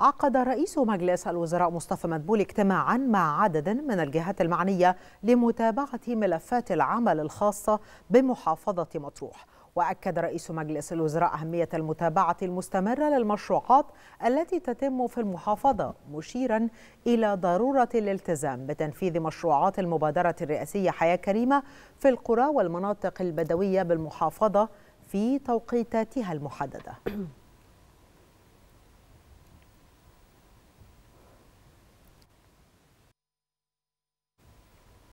عقد رئيس مجلس الوزراء مصطفى مدبول اجتماعا مع عدد من الجهات المعنية لمتابعة ملفات العمل الخاصة بمحافظة مطروح وأكد رئيس مجلس الوزراء أهمية المتابعة المستمرة للمشروعات التي تتم في المحافظة مشيرا إلى ضرورة الالتزام بتنفيذ مشروعات المبادرة الرئاسية حياة كريمة في القرى والمناطق البدوية بالمحافظة في توقيتاتها المحددة